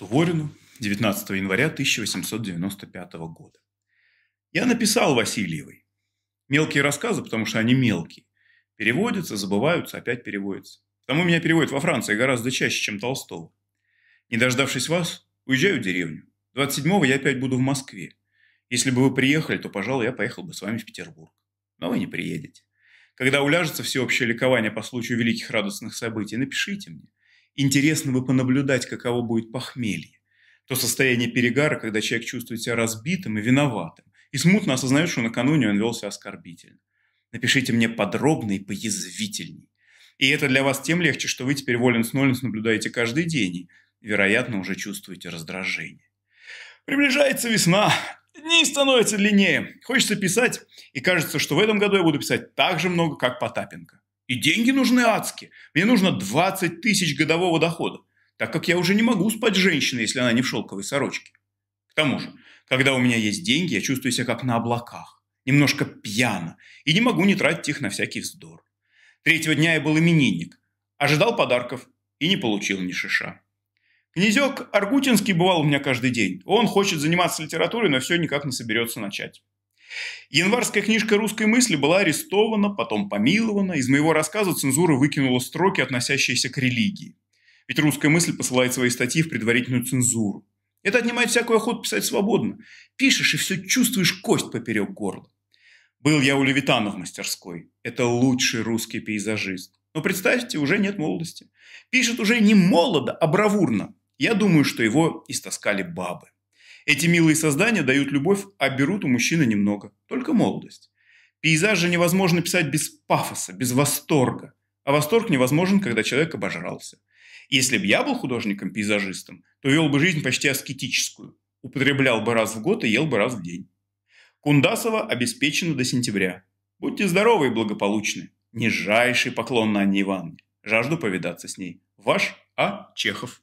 Суворину 19 января 1895 года. Я написал Васильевой. Мелкие рассказы, потому что они мелкие. Переводятся, забываются, опять переводятся. Потому меня переводят во Франции гораздо чаще, чем Толстого. Не дождавшись вас, уезжаю в деревню. 27-го я опять буду в Москве. Если бы вы приехали, то, пожалуй, я поехал бы с вами в Петербург. Но вы не приедете. Когда уляжется всеобщее ликование по случаю великих радостных событий, напишите мне интересно бы понаблюдать, каково будет похмелье. То состояние перегара, когда человек чувствует себя разбитым и виноватым, и смутно осознает, что накануне он велся оскорбительно. Напишите мне подробно и поязвительней. И это для вас тем легче, что вы теперь Воленс Нолинс наблюдаете каждый день и, вероятно, уже чувствуете раздражение. Приближается весна, дни становятся длиннее. Хочется писать, и кажется, что в этом году я буду писать так же много, как Потапенко. И деньги нужны адски. Мне нужно 20 тысяч годового дохода, так как я уже не могу спать с женщиной, если она не в шелковой сорочке. К тому же, когда у меня есть деньги, я чувствую себя как на облаках, немножко пьяно, и не могу не тратить их на всякий вздор. Третьего дня я был именинник, ожидал подарков и не получил ни шиша. Князек Аргутинский бывал у меня каждый день. Он хочет заниматься литературой, но все никак не соберется начать. Январская книжка русской мысли была арестована, потом помилована. Из моего рассказа цензура выкинула строки, относящиеся к религии. Ведь русская мысль посылает свои статьи в предварительную цензуру. Это отнимает всякую охоту писать свободно. Пишешь и все чувствуешь кость поперек горла. Был я у Левитана в мастерской. Это лучший русский пейзажист. Но представьте, уже нет молодости. Пишет уже не молодо, а бравурно. Я думаю, что его истаскали бабы. Эти милые создания дают любовь, а берут у мужчины немного, только молодость. Пейзаж же невозможно писать без пафоса, без восторга. А восторг невозможен, когда человек обожрался. Если бы я был художником-пейзажистом, то вел бы жизнь почти аскетическую. Употреблял бы раз в год и ел бы раз в день. Кундасова обеспечена до сентября. Будьте здоровы и благополучны. Нижайший поклон Анне Ивановне. Жажду повидаться с ней. Ваш А. Чехов.